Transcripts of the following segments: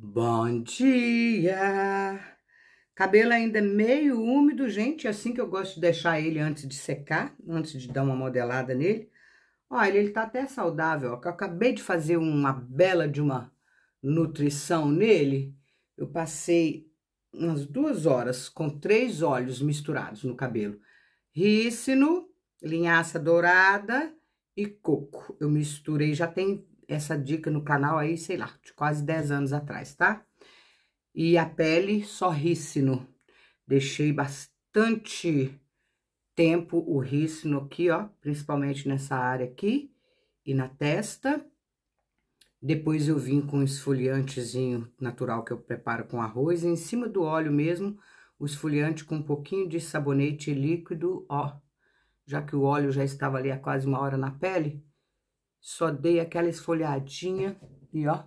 Bom dia! Cabelo ainda meio úmido, gente. É assim que eu gosto de deixar ele antes de secar, antes de dar uma modelada nele. Olha, ele tá até saudável. Eu acabei de fazer uma bela de uma nutrição nele. Eu passei umas duas horas com três óleos misturados no cabelo. Rícino, linhaça dourada e coco. Eu misturei, já tem essa dica no canal aí, sei lá, de quase 10 anos atrás, tá? E a pele só rícino. Deixei bastante tempo o rícino aqui, ó, principalmente nessa área aqui e na testa. Depois eu vim com um esfoliantezinho natural que eu preparo com arroz. E em cima do óleo mesmo, o esfoliante com um pouquinho de sabonete líquido, ó. Já que o óleo já estava ali há quase uma hora na pele, só dei aquela esfoliadinha e ó,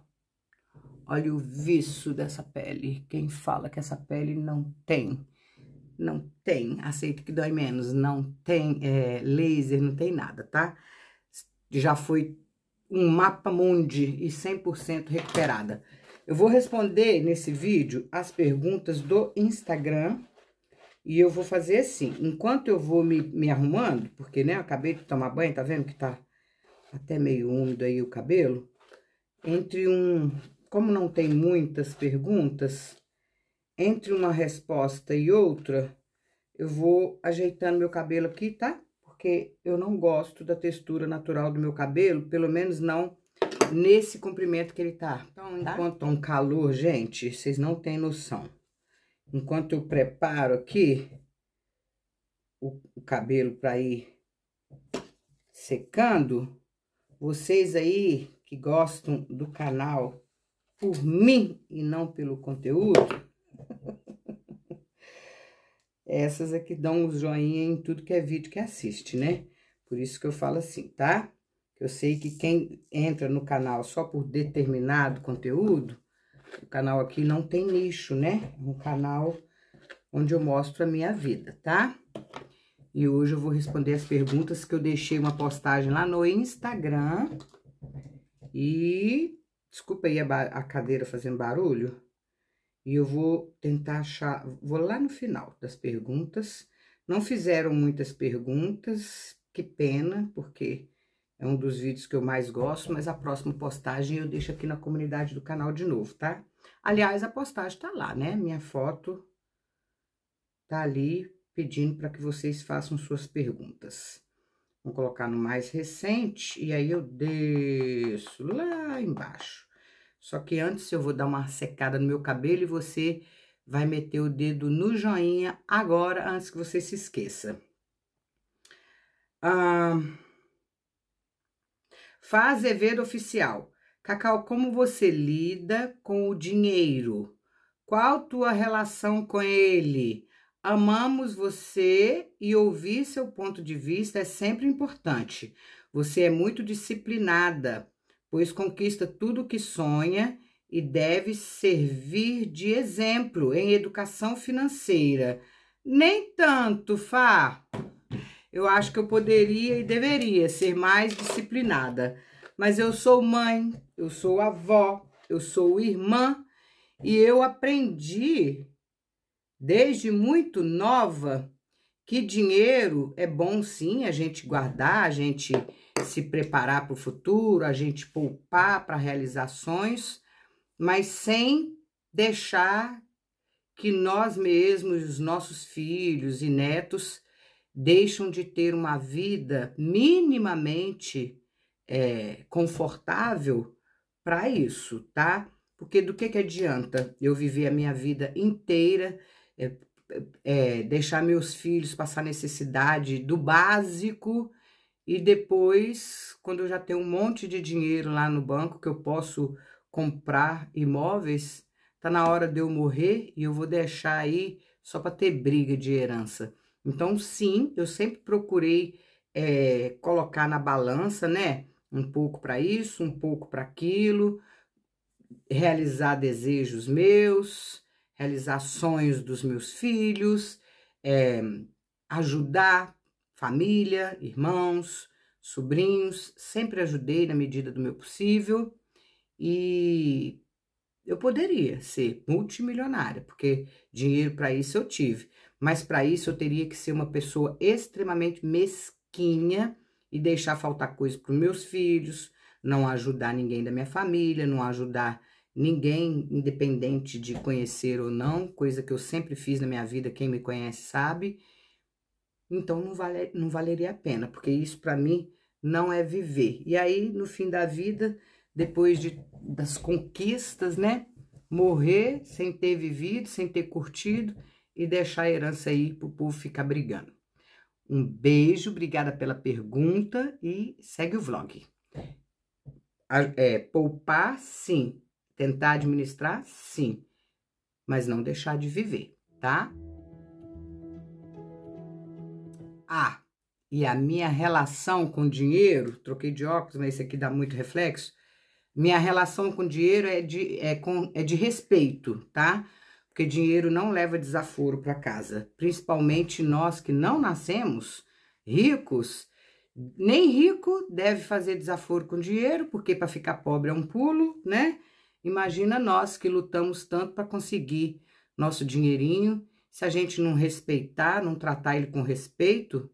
olha o viço dessa pele. Quem fala que essa pele não tem, não tem aceito que dói menos, não tem é, laser, não tem nada, tá? Já foi um mapa mundi e 100% recuperada. Eu vou responder nesse vídeo as perguntas do Instagram e eu vou fazer assim. Enquanto eu vou me, me arrumando, porque, né, acabei de tomar banho, tá vendo que tá até meio úmido aí o cabelo, entre um, como não tem muitas perguntas, entre uma resposta e outra, eu vou ajeitando meu cabelo aqui, tá? Porque eu não gosto da textura natural do meu cabelo, pelo menos não nesse comprimento que ele tá. Então, enquanto tá um calor, gente, vocês não têm noção. Enquanto eu preparo aqui o, o cabelo para ir secando, vocês aí que gostam do canal por mim e não pelo conteúdo, essas aqui é dão um joinha em tudo que é vídeo que assiste, né? Por isso que eu falo assim, tá? Eu sei que quem entra no canal só por determinado conteúdo, o canal aqui não tem nicho, né? É um canal onde eu mostro a minha vida, tá? E hoje eu vou responder as perguntas que eu deixei uma postagem lá no Instagram. E desculpa aí a, a cadeira fazendo barulho. E eu vou tentar achar, vou lá no final das perguntas. Não fizeram muitas perguntas, que pena, porque é um dos vídeos que eu mais gosto, mas a próxima postagem eu deixo aqui na comunidade do canal de novo, tá? Aliás, a postagem tá lá, né? Minha foto tá ali pedindo para que vocês façam suas perguntas. Vou colocar no mais recente e aí eu desço lá embaixo. Só que antes eu vou dar uma secada no meu cabelo e você vai meter o dedo no joinha agora, antes que você se esqueça. Ah, faz Evedo Oficial. Cacau, como você lida com o dinheiro? Qual tua relação com ele? Amamos você e ouvir seu ponto de vista é sempre importante. Você é muito disciplinada, pois conquista tudo o que sonha e deve servir de exemplo em educação financeira. Nem tanto, Fá. Eu acho que eu poderia e deveria ser mais disciplinada. Mas eu sou mãe, eu sou avó, eu sou irmã e eu aprendi desde muito nova, que dinheiro é bom sim a gente guardar, a gente se preparar para o futuro, a gente poupar para realizações, mas sem deixar que nós mesmos, os nossos filhos e netos, deixam de ter uma vida minimamente é, confortável para isso, tá? Porque do que, que adianta eu viver a minha vida inteira é, é, deixar meus filhos passar necessidade do básico e depois, quando eu já tenho um monte de dinheiro lá no banco que eu posso comprar imóveis, tá na hora de eu morrer e eu vou deixar aí só para ter briga de herança. Então, sim, eu sempre procurei é, colocar na balança, né? Um pouco para isso, um pouco para aquilo, realizar desejos meus, realizar sonhos dos meus filhos, é, ajudar família, irmãos, sobrinhos, sempre ajudei na medida do meu possível e eu poderia ser multimilionária, porque dinheiro para isso eu tive, mas para isso eu teria que ser uma pessoa extremamente mesquinha e deixar faltar coisa para os meus filhos, não ajudar ninguém da minha família, não ajudar ninguém, independente de conhecer ou não, coisa que eu sempre fiz na minha vida, quem me conhece sabe. Então não, vale, não valeria a pena, porque isso para mim não é viver. E aí, no fim da vida, depois de, das conquistas, né? Morrer sem ter vivido, sem ter curtido e deixar a herança aí pro povo ficar brigando. Um beijo, obrigada pela pergunta e segue o vlog. É, poupar, sim, Tentar administrar, sim, mas não deixar de viver, tá? Ah, e a minha relação com dinheiro, troquei de óculos, mas esse aqui dá muito reflexo. Minha relação com dinheiro é de, é com, é de respeito, tá? Porque dinheiro não leva desaforo para casa, principalmente nós que não nascemos ricos. Nem rico deve fazer desaforo com dinheiro, porque para ficar pobre é um pulo, né? Imagina nós que lutamos tanto para conseguir nosso dinheirinho, se a gente não respeitar, não tratar ele com respeito,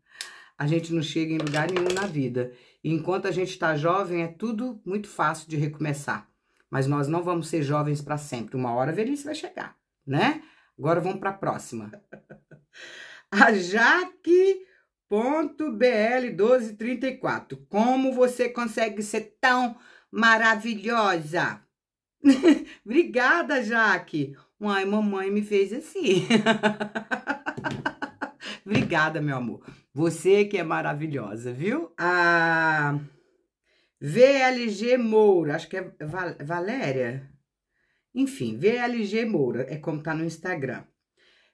a gente não chega em lugar nenhum na vida. E enquanto a gente está jovem, é tudo muito fácil de recomeçar. Mas nós não vamos ser jovens para sempre. Uma hora a velhice vai chegar, né? Agora vamos para a próxima. a Jaque.bl1234. Como você consegue ser tão maravilhosa. Obrigada, Jaque. Mãe, mamãe me fez assim. Obrigada, meu amor. Você que é maravilhosa, viu? A VLG Moura, acho que é Val Valéria. Enfim, VLG Moura, é como tá no Instagram.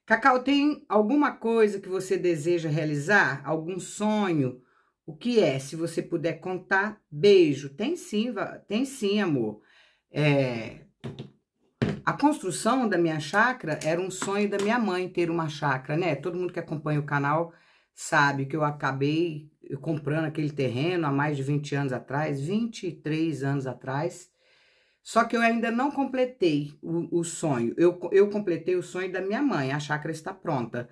Cacau, tem alguma coisa que você deseja realizar? Algum sonho? O que é? Se você puder contar, beijo. Tem sim, tem sim, amor. É... A construção da minha chácara era um sonho da minha mãe ter uma chácara, né? Todo mundo que acompanha o canal sabe que eu acabei comprando aquele terreno há mais de 20 anos atrás, 23 anos atrás. Só que eu ainda não completei o, o sonho. Eu, eu completei o sonho da minha mãe, a chácara está pronta.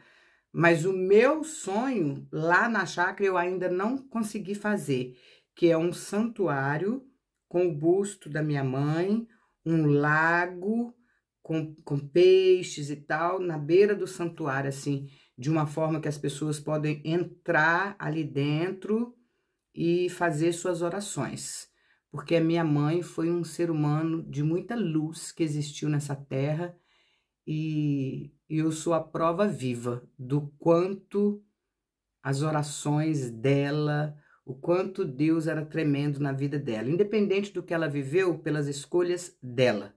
Mas o meu sonho lá na chácara eu ainda não consegui fazer, que é um santuário com o busto da minha mãe, um lago com, com peixes e tal, na beira do santuário, assim, de uma forma que as pessoas podem entrar ali dentro e fazer suas orações. Porque a minha mãe foi um ser humano de muita luz que existiu nessa terra e eu sou a prova viva do quanto as orações dela, o quanto Deus era tremendo na vida dela, independente do que ela viveu pelas escolhas dela,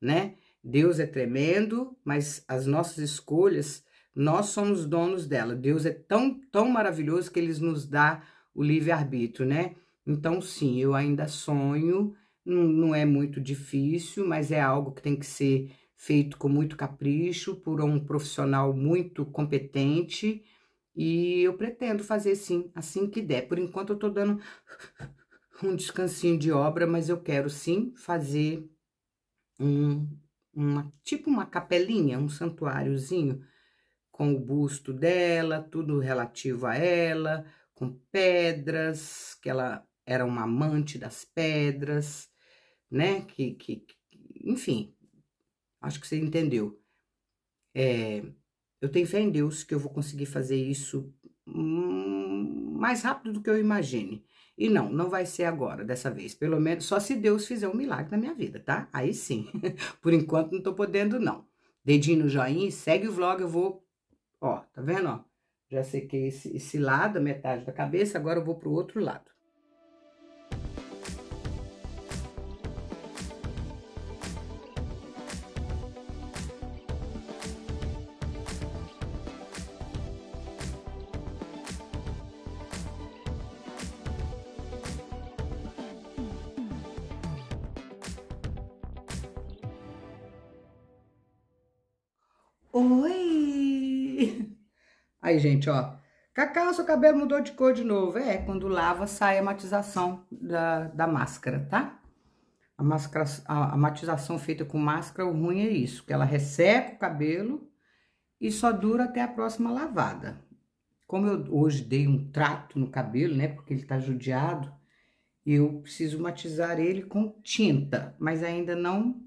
né? Deus é tremendo, mas as nossas escolhas, nós somos donos dela. Deus é tão, tão maravilhoso que ele nos dá o livre-arbítrio, né? Então, sim, eu ainda sonho, não, não é muito difícil, mas é algo que tem que ser feito com muito capricho por um profissional muito competente e eu pretendo fazer sim, assim que der. Por enquanto eu tô dando um descansinho de obra, mas eu quero sim fazer um uma tipo uma capelinha, um santuáriozinho com o busto dela, tudo relativo a ela, com pedras, que ela era uma amante das pedras, né? Que, que, que enfim, Acho que você entendeu. É, eu tenho fé em Deus que eu vou conseguir fazer isso hum, mais rápido do que eu imagine. E não, não vai ser agora, dessa vez. Pelo menos só se Deus fizer um milagre na minha vida, tá? Aí sim. Por enquanto não tô podendo, não. Dedinho no joinha, segue o vlog, eu vou. Ó, tá vendo? Ó? Já sequei esse, esse lado, metade da cabeça, agora eu vou pro outro lado. Aí, gente, ó. Cacau, seu cabelo mudou de cor de novo. É, quando lava, sai a matização da, da máscara, tá? A, máscara, a, a matização feita com máscara, o ruim é isso, que ela resseca o cabelo e só dura até a próxima lavada. Como eu hoje dei um trato no cabelo, né, porque ele tá judiado, eu preciso matizar ele com tinta, mas ainda não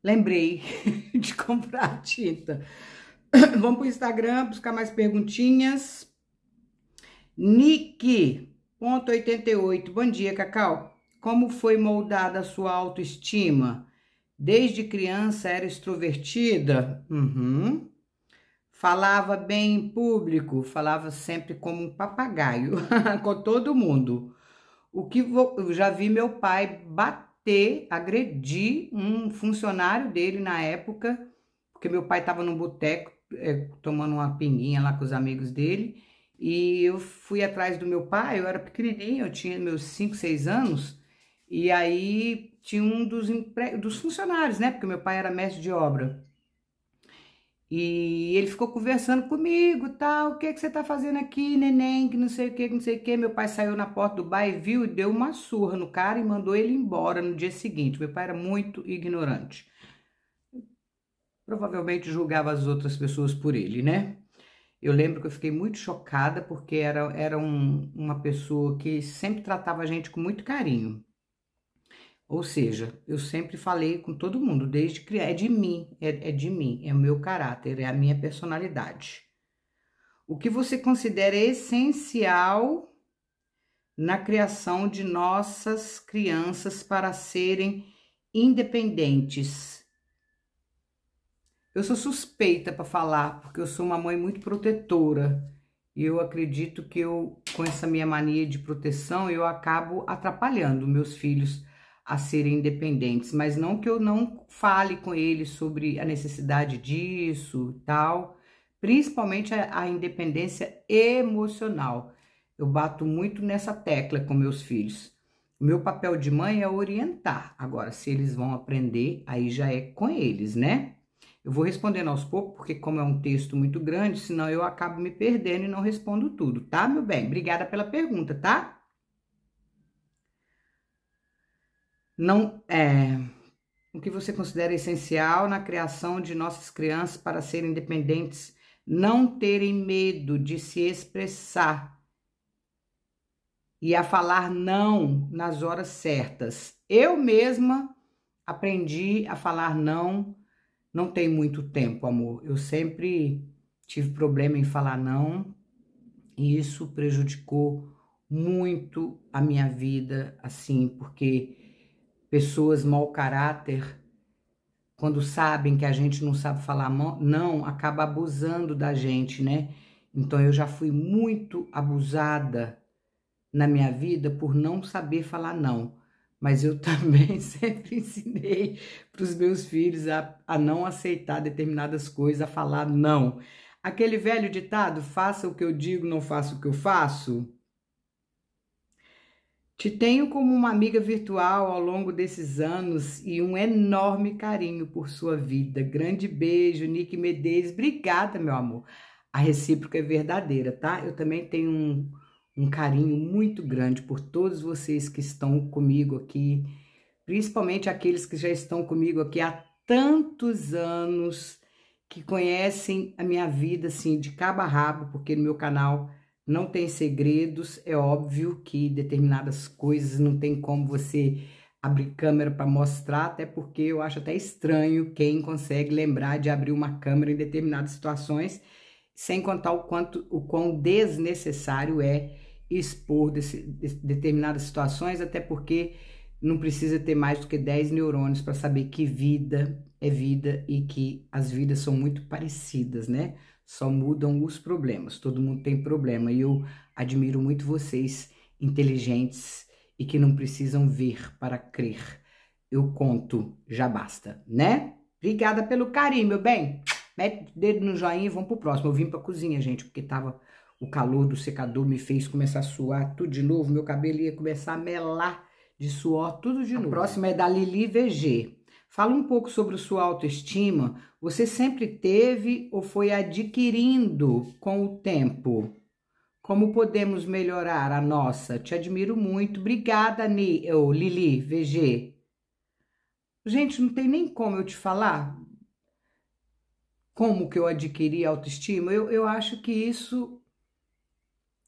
lembrei de comprar tinta. Vamos para o Instagram buscar mais perguntinhas. Nick.88. Bom dia, Cacau. Como foi moldada a sua autoestima? Desde criança era extrovertida? Uhum. Falava bem em público, falava sempre como um papagaio com todo mundo. O que vou, eu já vi meu pai bater, agredir um funcionário dele na época, porque meu pai estava num boteco é, tomando uma pinguinha lá com os amigos dele. E eu fui atrás do meu pai, eu era pequenininho, eu tinha meus 5, 6 anos. E aí tinha um dos, empre... dos funcionários, né? Porque meu pai era mestre de obra. E ele ficou conversando comigo, tal, o que, é que você tá fazendo aqui, neném, que não sei o que, que não sei o que. Meu pai saiu na porta do bairro, e viu e deu uma surra no cara e mandou ele embora no dia seguinte. Meu pai era muito ignorante provavelmente julgava as outras pessoas por ele, né? Eu lembro que eu fiquei muito chocada porque era, era um, uma pessoa que sempre tratava a gente com muito carinho. Ou seja, eu sempre falei com todo mundo, desde criança É de mim, é, é de mim, é o meu caráter, é a minha personalidade. O que você considera essencial na criação de nossas crianças para serem independentes eu sou suspeita para falar, porque eu sou uma mãe muito protetora. E eu acredito que eu, com essa minha mania de proteção, eu acabo atrapalhando meus filhos a serem independentes. Mas não que eu não fale com eles sobre a necessidade disso e tal, principalmente a, a independência emocional. Eu bato muito nessa tecla com meus filhos. O meu papel de mãe é orientar. Agora, se eles vão aprender, aí já é com eles, né? Eu vou respondendo aos poucos, porque como é um texto muito grande, senão eu acabo me perdendo e não respondo tudo, tá, meu bem? Obrigada pela pergunta, tá? Não, é, o que você considera essencial na criação de nossas crianças para serem independentes, não terem medo de se expressar e a falar não nas horas certas. Eu mesma aprendi a falar não não tem muito tempo, amor. Eu sempre tive problema em falar não, e isso prejudicou muito a minha vida, assim, porque pessoas mau caráter, quando sabem que a gente não sabe falar não, acaba abusando da gente, né? Então eu já fui muito abusada na minha vida por não saber falar não mas eu também sempre ensinei para os meus filhos a, a não aceitar determinadas coisas, a falar não. Aquele velho ditado, faça o que eu digo, não faça o que eu faço. Te tenho como uma amiga virtual ao longo desses anos e um enorme carinho por sua vida. Grande beijo, Nick Medeiros. Obrigada, meu amor. A recíproca é verdadeira, tá? Eu também tenho um, um carinho muito grande por todos vocês que estão comigo aqui, principalmente aqueles que já estão comigo aqui há tantos anos, que conhecem a minha vida assim de cabo a rabo, porque no meu canal não tem segredos, é óbvio que determinadas coisas não tem como você abrir câmera para mostrar, até porque eu acho até estranho quem consegue lembrar de abrir uma câmera em determinadas situações, sem contar o quanto o quão desnecessário é expor desse, de, determinadas situações, até porque não precisa ter mais do que 10 neurônios para saber que vida é vida e que as vidas são muito parecidas, né? Só mudam os problemas. Todo mundo tem problema e eu admiro muito vocês inteligentes e que não precisam ver para crer. Eu conto, já basta, né? Obrigada pelo carinho, meu bem. Mete o dedo no joinha e vamos pro próximo. Eu vim pra cozinha, gente, porque tava o calor do secador me fez começar a suar tudo de novo, meu cabelo ia começar a melar de suor tudo de novo. próxima é da Lili VG. Fala um pouco sobre sua autoestima. Você sempre teve ou foi adquirindo com o tempo? Como podemos melhorar a nossa? Te admiro muito. Obrigada, Ni, oh, Lili VG. Gente, não tem nem como eu te falar como que eu adquiri autoestima. Eu, eu acho que isso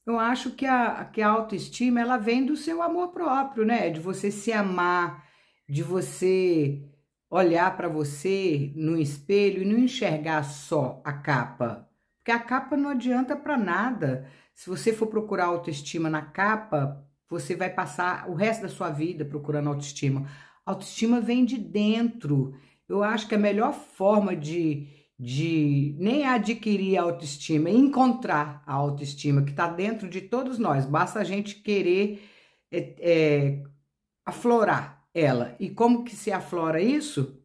eu acho que a, que a autoestima ela vem do seu amor próprio, né? De você se amar, de você olhar para você no espelho e não enxergar só a capa. Porque a capa não adianta para nada. Se você for procurar autoestima na capa, você vai passar o resto da sua vida procurando autoestima. Autoestima vem de dentro. Eu acho que a melhor forma de, de nem adquirir a autoestima, encontrar a autoestima que está dentro de todos nós. Basta a gente querer é, é, aflorar ela. E como que se aflora isso?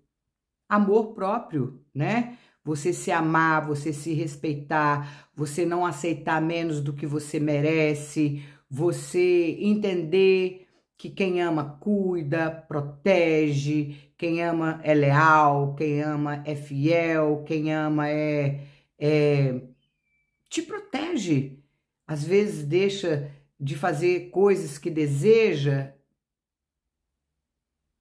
Amor próprio, né? Você se amar, você se respeitar, você não aceitar menos do que você merece, você entender que quem ama cuida, protege, quem ama é leal, quem ama é fiel, quem ama é, é te protege. Às vezes deixa de fazer coisas que deseja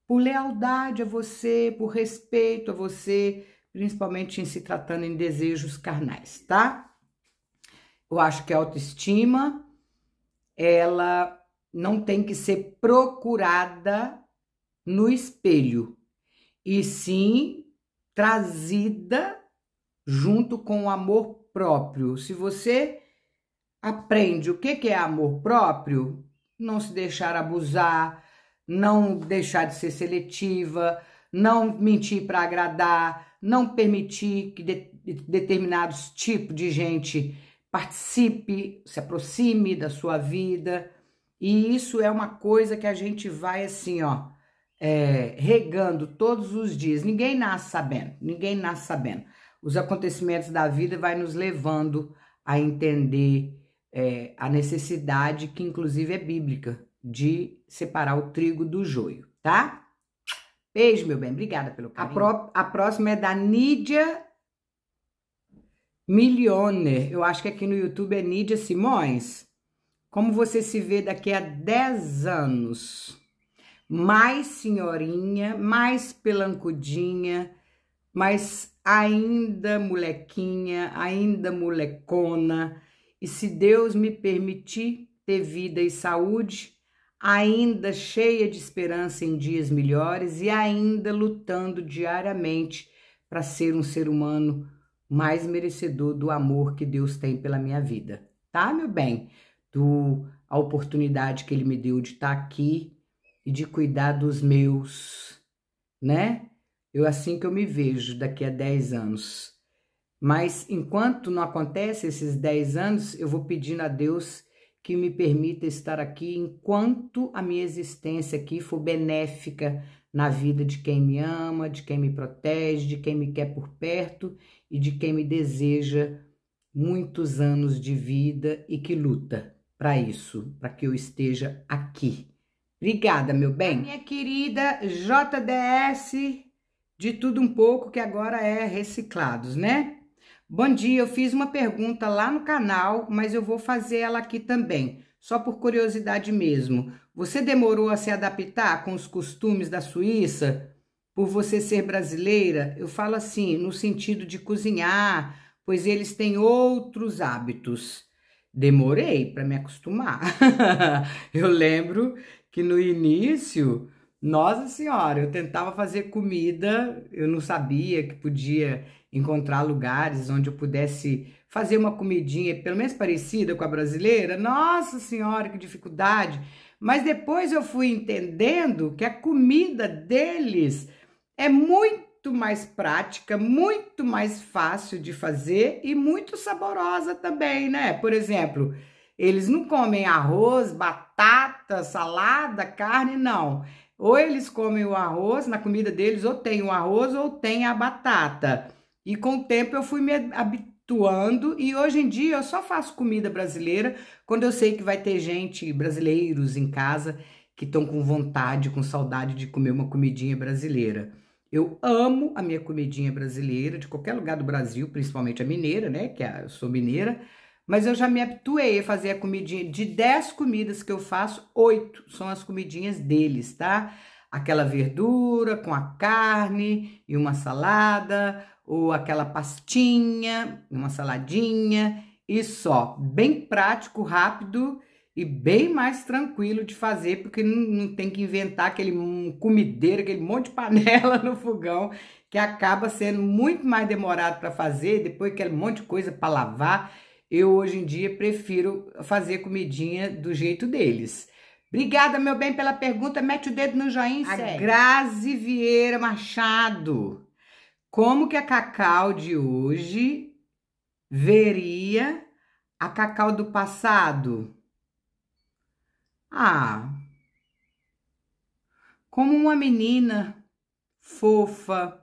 por lealdade a você, por respeito a você, principalmente em se tratando em desejos carnais, tá? Eu acho que a autoestima ela não tem que ser procurada no espelho, e sim trazida junto com o amor próprio. Se você aprende o que é amor próprio, não se deixar abusar, não deixar de ser seletiva, não mentir para agradar, não permitir que de, determinados tipos de gente participe, se aproxime da sua vida. E isso é uma coisa que a gente vai assim, ó, é, regando todos os dias. Ninguém nasce sabendo, ninguém nasce sabendo. Os acontecimentos da vida vai nos levando a entender é, a necessidade, que inclusive é bíblica, de separar o trigo do joio, tá? Beijo, meu bem. Obrigada pelo carinho. A, a próxima é da Nídia Milione. Eu acho que aqui no YouTube é Nídia Simões. Como você se vê daqui a 10 anos? Mais senhorinha, mais pelancudinha, mas ainda molequinha, ainda molecona. E se Deus me permitir ter vida e saúde, ainda cheia de esperança em dias melhores e ainda lutando diariamente para ser um ser humano mais merecedor do amor que Deus tem pela minha vida. Tá, meu bem? do a oportunidade que ele me deu de estar tá aqui e de cuidar dos meus, né? Eu assim que eu me vejo daqui a 10 anos. Mas enquanto não acontece esses 10 anos, eu vou pedindo a Deus que me permita estar aqui enquanto a minha existência aqui for benéfica na vida de quem me ama, de quem me protege, de quem me quer por perto e de quem me deseja muitos anos de vida e que luta para isso, para que eu esteja aqui. Obrigada, meu bem. A minha querida JDS de tudo um pouco que agora é reciclados, né? Bom dia, eu fiz uma pergunta lá no canal, mas eu vou fazer ela aqui também, só por curiosidade mesmo. Você demorou a se adaptar com os costumes da Suíça por você ser brasileira? Eu falo assim, no sentido de cozinhar, pois eles têm outros hábitos demorei para me acostumar. eu lembro que no início, nossa senhora, eu tentava fazer comida, eu não sabia que podia encontrar lugares onde eu pudesse fazer uma comidinha pelo menos parecida com a brasileira. Nossa senhora, que dificuldade! Mas depois eu fui entendendo que a comida deles é muito muito mais prática, muito mais fácil de fazer e muito saborosa também, né? Por exemplo, eles não comem arroz, batata, salada, carne, não. Ou eles comem o arroz, na comida deles, ou tem o arroz ou tem a batata. E com o tempo eu fui me habituando e hoje em dia eu só faço comida brasileira quando eu sei que vai ter gente, brasileiros em casa, que estão com vontade, com saudade de comer uma comidinha brasileira. Eu amo a minha comidinha brasileira, de qualquer lugar do Brasil, principalmente a mineira, né? Que é eu sou mineira. Mas eu já me habituei a fazer a comidinha. De 10 comidas que eu faço, 8 são as comidinhas deles, tá? Aquela verdura com a carne e uma salada, ou aquela pastinha, uma saladinha e só. Bem prático, rápido e bem mais tranquilo de fazer, porque não, tem que inventar aquele comideiro, aquele monte de panela no fogão, que acaba sendo muito mais demorado para fazer, depois aquele monte de coisa para lavar. Eu hoje em dia prefiro fazer comidinha do jeito deles. Obrigada, meu bem, pela pergunta. Mete o dedo no joinha, A sério. Grazi Vieira Machado. Como que a Cacau de hoje veria a Cacau do passado? Ah, como uma menina fofa,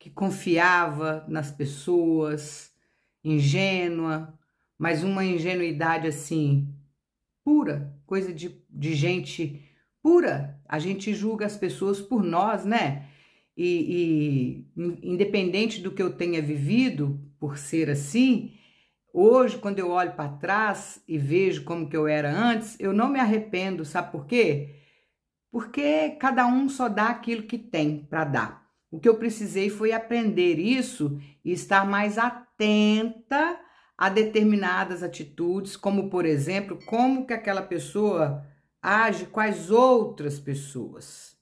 que confiava nas pessoas, ingênua, mas uma ingenuidade assim, pura, coisa de, de gente pura. A gente julga as pessoas por nós, né? E, e independente do que eu tenha vivido por ser assim, Hoje, quando eu olho para trás e vejo como que eu era antes, eu não me arrependo, sabe por quê? Porque cada um só dá aquilo que tem para dar. O que eu precisei foi aprender isso e estar mais atenta a determinadas atitudes, como por exemplo, como que aquela pessoa age com as outras pessoas.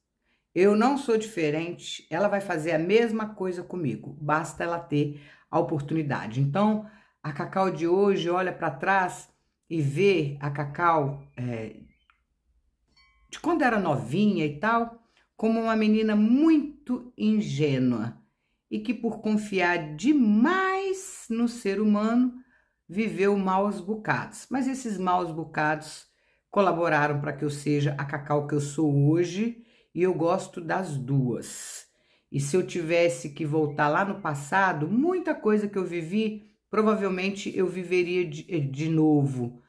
Eu não sou diferente, ela vai fazer a mesma coisa comigo, basta ela ter a oportunidade. Então, a Cacau de hoje olha para trás e vê a Cacau é, de quando era novinha e tal, como uma menina muito ingênua e que, por confiar demais no ser humano, viveu maus bocados. Mas esses maus bocados colaboraram para que eu seja a Cacau que eu sou hoje e eu gosto das duas. E se eu tivesse que voltar lá no passado, muita coisa que eu vivi provavelmente eu viveria de, eh, de novo,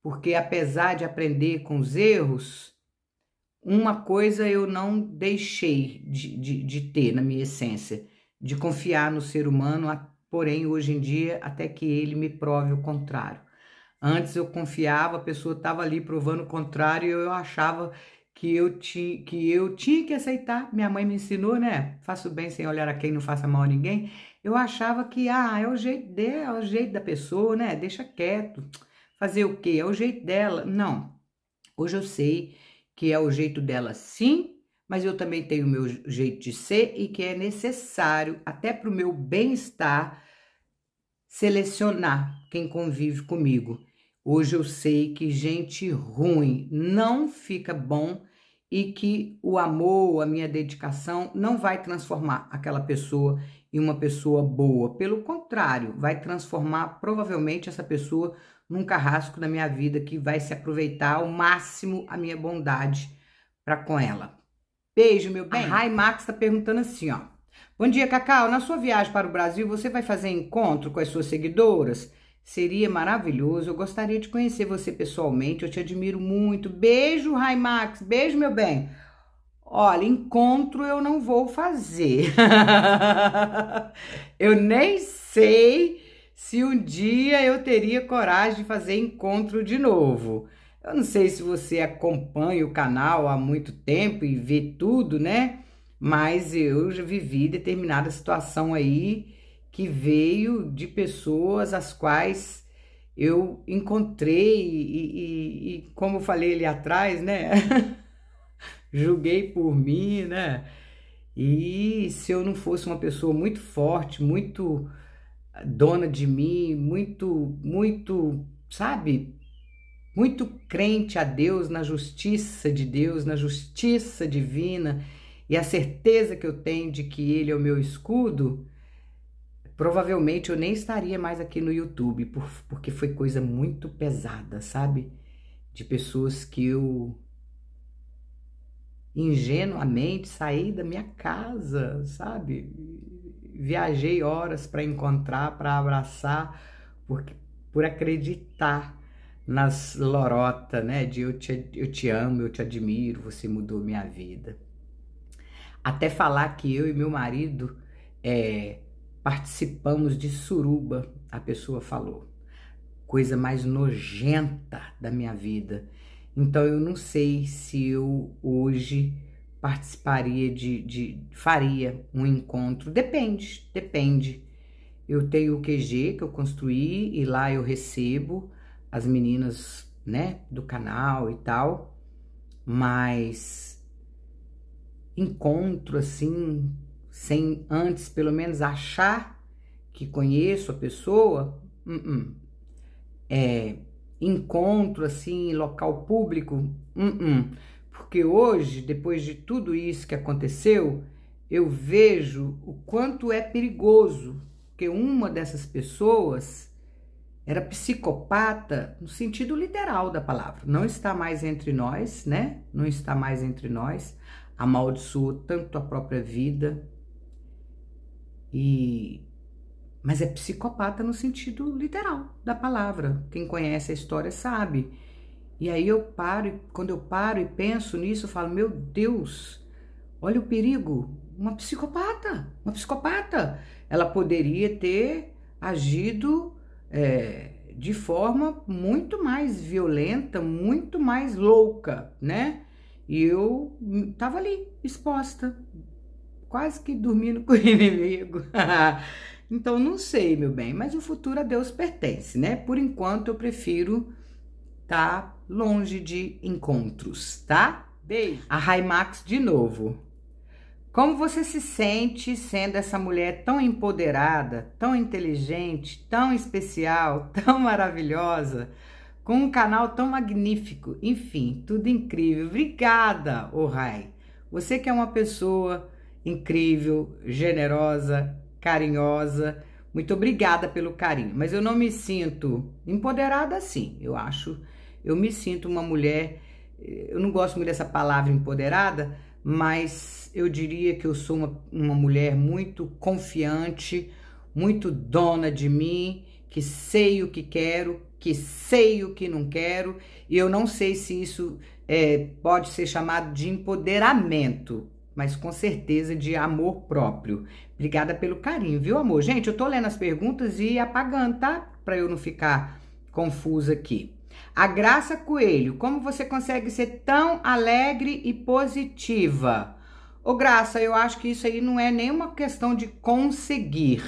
porque apesar de aprender com os erros, uma coisa eu não deixei de, de, de ter na minha essência, de confiar no ser humano, porém hoje em dia, até que ele me prove o contrário. Antes eu confiava, a pessoa estava ali provando o contrário e eu achava que eu, ti, que eu tinha que aceitar. Minha mãe me ensinou, né? Faço bem sem olhar a quem, não faça mal a ninguém. Eu achava que, ah, é o jeito dela, é o jeito da pessoa, né? Deixa quieto. Fazer o quê? É o jeito dela. Não. Hoje eu sei que é o jeito dela sim, mas eu também tenho o meu jeito de ser e que é necessário, até para o meu bem-estar, selecionar quem convive comigo. Hoje eu sei que gente ruim não fica bom e que o amor, a minha dedicação não vai transformar aquela pessoa em uma pessoa boa. Pelo contrário, vai transformar provavelmente essa pessoa num carrasco da minha vida que vai se aproveitar ao máximo a minha bondade para com ela. Beijo, meu bem. A Max está perguntando assim, ó. Bom dia, Cacau. Na sua viagem para o Brasil, você vai fazer encontro com as suas seguidoras? Seria maravilhoso. Eu gostaria de conhecer você pessoalmente. Eu te admiro muito. Beijo, Raimax. Beijo, meu bem. Olha, encontro eu não vou fazer. eu nem sei se um dia eu teria coragem de fazer encontro de novo. Eu não sei se você acompanha o canal há muito tempo e vê tudo, né? Mas eu já vivi determinada situação aí que veio de pessoas as quais eu encontrei e, e, e como falei ali atrás, né? Julguei por mim, né? E se eu não fosse uma pessoa muito forte, muito dona de mim, muito, muito, sabe? Muito crente a Deus, na justiça de Deus, na justiça divina e a certeza que eu tenho de que Ele é o meu escudo, provavelmente eu nem estaria mais aqui no YouTube, por, porque foi coisa muito pesada, sabe? De pessoas que eu ingenuamente saí da minha casa, sabe? Viajei horas para encontrar, para abraçar, porque por acreditar nas lorota, né? De eu te, eu te amo, eu te admiro, você mudou minha vida. Até falar que eu e meu marido é, Participamos de suruba, a pessoa falou. Coisa mais nojenta da minha vida. Então eu não sei se eu hoje participaria de, de faria um encontro. Depende, depende. Eu tenho o QG que eu construí e lá eu recebo as meninas, né, do canal e tal. Mas encontro assim sem antes pelo menos achar que conheço a pessoa, uh -uh. É, encontro assim em local público, uh porque hoje, depois de tudo isso que aconteceu, eu vejo o quanto é perigoso que uma dessas pessoas era psicopata no sentido literal da palavra. Não está mais entre nós, né? Não está mais entre nós. Amaldiçoou tanto a própria vida, e mas é psicopata no sentido literal da palavra. Quem conhece a história sabe. E aí eu paro, e quando eu paro e penso nisso, eu falo: "Meu Deus, olha o perigo, uma psicopata, uma psicopata. Ela poderia ter agido é, de forma muito mais violenta, muito mais louca, né? E eu estava hum, ali, exposta, quase que dormindo com o inimigo. então, não sei, meu bem, mas o futuro a Deus pertence, né? Por enquanto, eu prefiro estar tá longe de encontros, tá? Beijo. A Raimax de novo. Como você se sente sendo essa mulher tão empoderada, tão inteligente, tão especial, tão maravilhosa, com um canal tão magnífico, enfim, tudo incrível. Obrigada, Rai. Você que é uma pessoa incrível, generosa, carinhosa. Muito obrigada pelo carinho, mas eu não me sinto empoderada assim, eu acho. Eu me sinto uma mulher, eu não gosto muito dessa palavra empoderada, mas eu diria que eu sou uma, uma mulher muito confiante, muito dona de mim, que sei o que quero, que sei o que não quero, e eu não sei se isso é, pode ser chamado de empoderamento, mas com certeza de amor próprio. Obrigada pelo carinho, viu, amor? Gente, eu tô lendo as perguntas e apagando, tá? Para eu não ficar confusa aqui. A Graça Coelho, como você consegue ser tão alegre e positiva? Ô, Graça, eu acho que isso aí não é nenhuma questão de conseguir.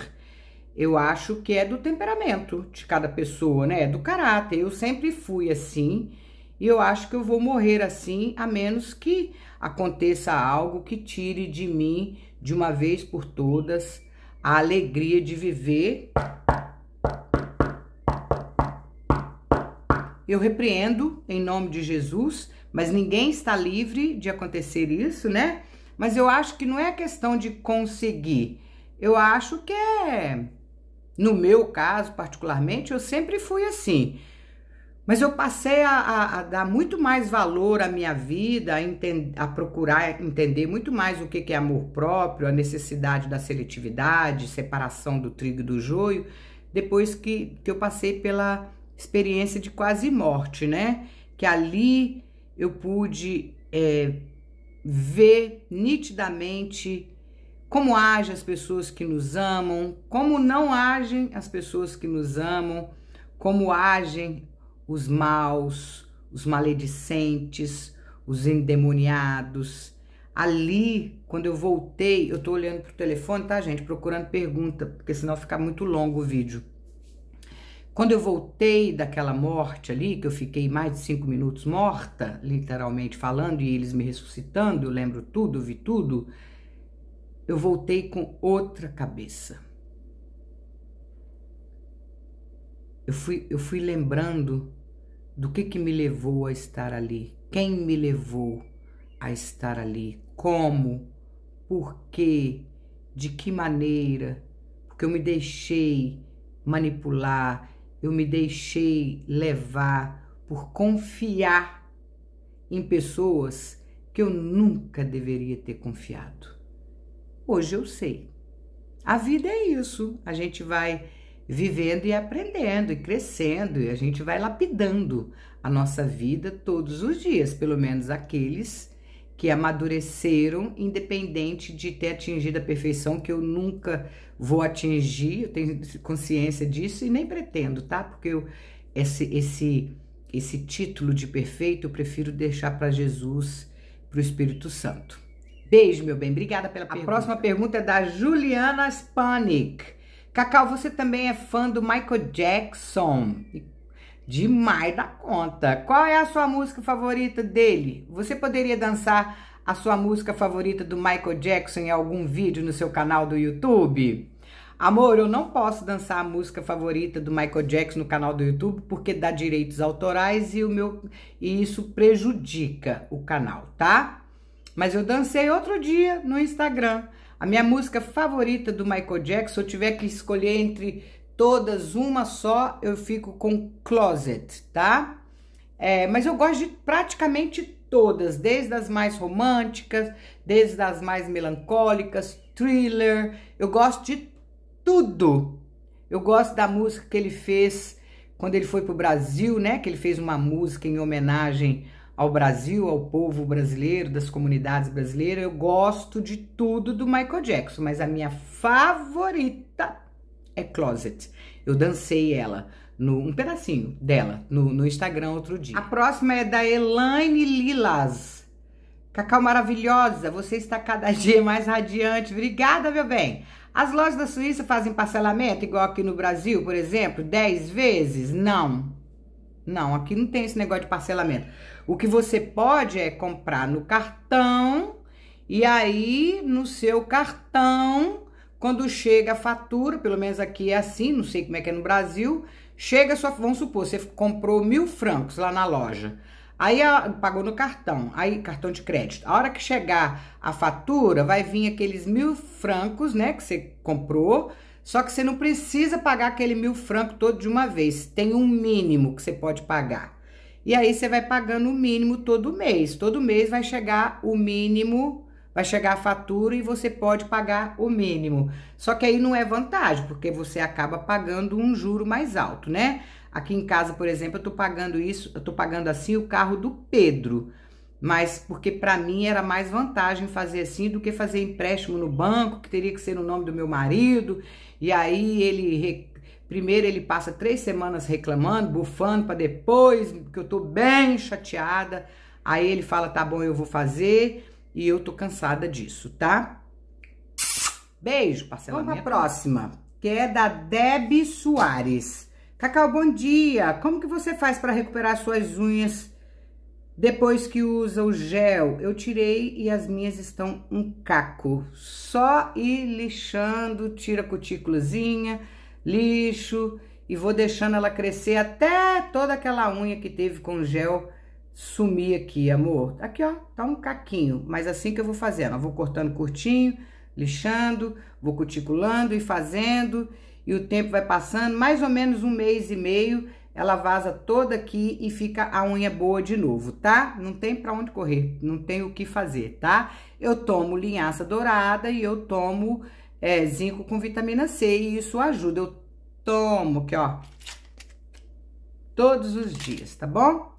Eu acho que é do temperamento de cada pessoa, né? É do caráter. Eu sempre fui assim e eu acho que eu vou morrer assim, a menos que aconteça algo que tire de mim, de uma vez por todas, a alegria de viver. Eu repreendo em nome de Jesus, mas ninguém está livre de acontecer isso, né? Mas eu acho que não é questão de conseguir. Eu acho que é. No meu caso, particularmente, eu sempre fui assim. Mas eu passei a, a, a dar muito mais valor à minha vida, a, a procurar entender muito mais o que, que é amor próprio, a necessidade da seletividade, separação do trigo e do joio, depois que, que eu passei pela experiência de quase morte, né? Que ali eu pude é, ver nitidamente como agem as pessoas que nos amam, como não agem as pessoas que nos amam, como agem os maus, os maledicentes, os endemoniados. Ali, quando eu voltei, eu tô olhando pro telefone, tá, gente? Procurando pergunta, porque senão fica muito longo o vídeo. Quando eu voltei daquela morte ali, que eu fiquei mais de cinco minutos morta, literalmente falando, e eles me ressuscitando, eu lembro tudo, vi tudo, eu voltei com outra cabeça. eu fui, eu fui lembrando do que, que me levou a estar ali, quem me levou a estar ali, como, por quê, de que maneira, porque eu me deixei manipular, eu me deixei levar por confiar em pessoas que eu nunca deveria ter confiado. Hoje eu sei. A vida é isso, a gente vai vivendo e aprendendo e crescendo, e a gente vai lapidando a nossa vida todos os dias, pelo menos aqueles que amadureceram, independente de ter atingido a perfeição que eu nunca vou atingir, eu tenho consciência disso e nem pretendo, tá? Porque eu, esse, esse, esse título de perfeito eu prefiro deixar para Jesus, para o Espírito Santo. Beijo, meu bem. Obrigada pela a pergunta. A próxima pergunta é da Juliana Spanik. Cacau, você também é fã do Michael Jackson. Demais da conta. Qual é a sua música favorita dele? Você poderia dançar a sua música favorita do Michael Jackson em algum vídeo no seu canal do YouTube? Amor, eu não posso dançar a música favorita do Michael Jackson no canal do YouTube porque dá direitos autorais e o meu e isso prejudica o canal, tá? Mas eu dancei outro dia no Instagram. A minha música favorita do Michael Jackson, se eu tiver que escolher entre todas uma só, eu fico com Closet, tá? É, mas eu gosto de praticamente todas, desde as mais românticas, desde as mais melancólicas, thriller. Eu gosto de tudo. Eu gosto da música que ele fez quando ele foi pro Brasil, né? Que ele fez uma música em homenagem ao Brasil, ao povo brasileiro, das comunidades brasileiras. Eu gosto de tudo do Michael Jackson, mas a minha favorita é Closet. Eu dancei ela, no, um pedacinho dela, no, no Instagram outro dia. A próxima é da Elaine Lilas. Cacau maravilhosa, você está cada dia mais radiante. Obrigada, meu bem. As lojas da Suíça fazem parcelamento igual aqui no Brasil, por exemplo, 10 vezes? Não. Não, aqui não tem esse negócio de parcelamento. O que você pode é comprar no cartão e aí no seu cartão, quando chega a fatura, pelo menos aqui é assim, não sei como é que é no Brasil, chega sua, vamos supor, você comprou mil francos lá na loja. Aí pagou no cartão, aí cartão de crédito. A hora que chegar a fatura, vai vir aqueles mil francos, né, que você comprou só que você não precisa pagar aquele mil franco todo de uma vez. Tem um mínimo que você pode pagar. E aí você vai pagando o mínimo todo mês. Todo mês vai chegar o mínimo, vai chegar a fatura e você pode pagar o mínimo. Só que aí não é vantagem, porque você acaba pagando um juro mais alto, né? Aqui em casa, por exemplo, eu tô pagando isso, eu tô pagando assim o carro do Pedro mas porque para mim era mais vantagem fazer assim do que fazer empréstimo no banco, que teria que ser no nome do meu marido, e aí ele primeiro ele passa três semanas reclamando, bufando para depois, que eu tô bem chateada. Aí ele fala: "Tá bom, eu vou fazer", e eu tô cansada disso, tá? Beijo, parcelamento. Vamos pra próxima, que é da Debbie Soares. Cacau, bom dia. Como que você faz para recuperar suas unhas? Depois que usa o gel, eu tirei e as minhas estão um caco. Só ir lixando, tira a cutículazinha, lixo e vou deixando ela crescer até toda aquela unha que teve com gel sumir aqui, amor. Aqui, ó, tá um caquinho, mas assim que eu vou fazendo, eu vou cortando curtinho, lixando, vou cuticulando e fazendo e o tempo vai passando, mais ou menos um mês e meio ela vaza toda aqui e fica a unha boa de novo, tá? Não tem pra onde correr, não tem o que fazer, tá? Eu tomo linhaça dourada e eu tomo é, zinco com vitamina C e isso ajuda. Eu tomo aqui, ó, todos os dias, tá bom?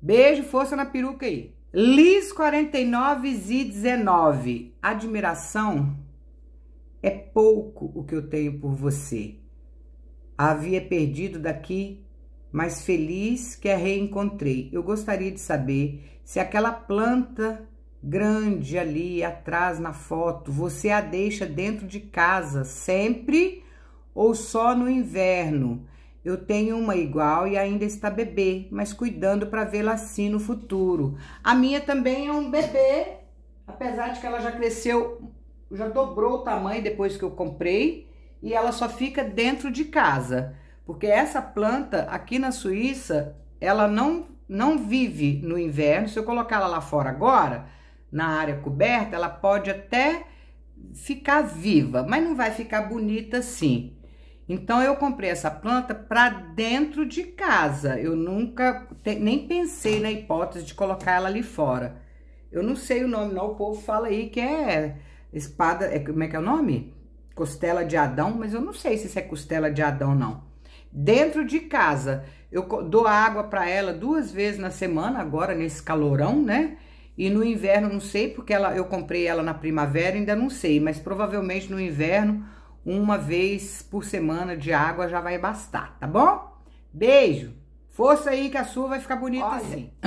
Beijo, força na peruca aí. Liz 49 e 19. Admiração é pouco o que eu tenho por você. Havia perdido daqui mas feliz que a reencontrei. Eu gostaria de saber se aquela planta grande ali atrás na foto, você a deixa dentro de casa sempre ou só no inverno? Eu tenho uma igual e ainda está bebê, mas cuidando para vê-la assim no futuro. A minha também é um bebê, apesar de que ela já cresceu, já dobrou o tamanho depois que eu comprei, e ela só fica dentro de casa porque essa planta aqui na Suíça, ela não, não vive no inverno. Se eu colocar ela lá fora agora, na área coberta, ela pode até ficar viva, mas não vai ficar bonita assim. Então eu comprei essa planta para dentro de casa. Eu nunca te, nem pensei na hipótese de colocar ela ali fora. Eu não sei o nome, não. O povo fala aí que é espada, é, como é que é o nome? Costela de Adão, mas eu não sei se isso é costela de Adão não dentro de casa. Eu dou água para ela duas vezes na semana, agora nesse calorão, né? E no inverno, não sei, porque ela, eu comprei ela na primavera, ainda não sei, mas provavelmente no inverno, uma vez por semana de água já vai bastar, tá bom? Beijo! Força aí que a sua vai ficar bonita Olha, assim.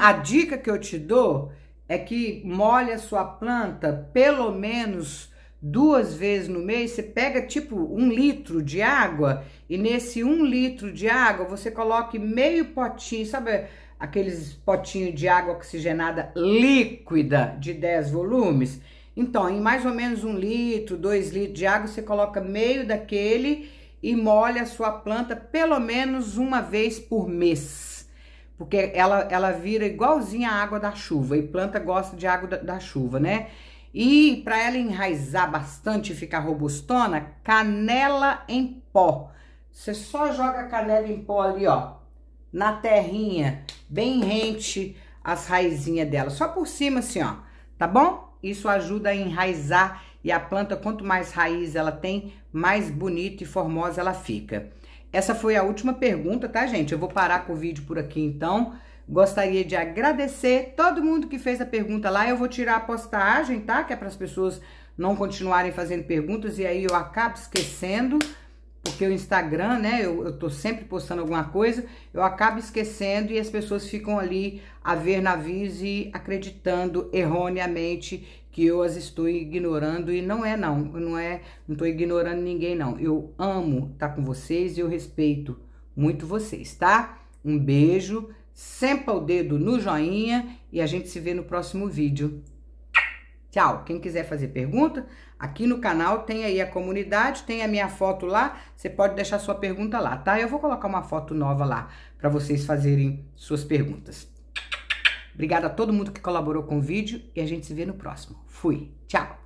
A dica que eu te dou é que molhe a sua planta pelo menos duas vezes no mês, você pega tipo um litro de água e nesse um litro de água você coloque meio potinho, sabe aqueles potinhos de água oxigenada líquida de 10 volumes? Então, em mais ou menos um litro, dois litros de água, você coloca meio daquele e molha a sua planta pelo menos uma vez por mês. Porque ela, ela vira igualzinha a água da chuva e planta gosta de água da, da chuva, né? E para ela enraizar bastante e ficar robustona, canela em pó. Você só joga a canela em pó ali, ó, na terrinha, bem rente às raizinhas dela, só por cima assim, ó, tá bom? Isso ajuda a enraizar e a planta, quanto mais raiz ela tem, mais bonita e formosa ela fica. Essa foi a última pergunta, tá, gente? Eu vou parar com o vídeo por aqui, então. Gostaria de agradecer todo mundo que fez a pergunta lá. Eu vou tirar a postagem, tá? Que é para as pessoas não continuarem fazendo perguntas e aí eu acabo esquecendo, porque o Instagram, né? Eu, eu tô sempre postando alguma coisa, eu acabo esquecendo e as pessoas ficam ali a ver navios e acreditando erroneamente que eu as estou ignorando e não é não, não é, não estou ignorando ninguém não. Eu amo estar tá com vocês e eu respeito muito vocês, tá? Um beijo. Sempre o dedo no joinha e a gente se vê no próximo vídeo. Tchau. Quem quiser fazer pergunta, aqui no canal tem aí a comunidade, tem a minha foto lá. Você pode deixar sua pergunta lá, tá? Eu vou colocar uma foto nova lá para vocês fazerem suas perguntas. Obrigada a todo mundo que colaborou com o vídeo e a gente se vê no próximo. Fui. Tchau.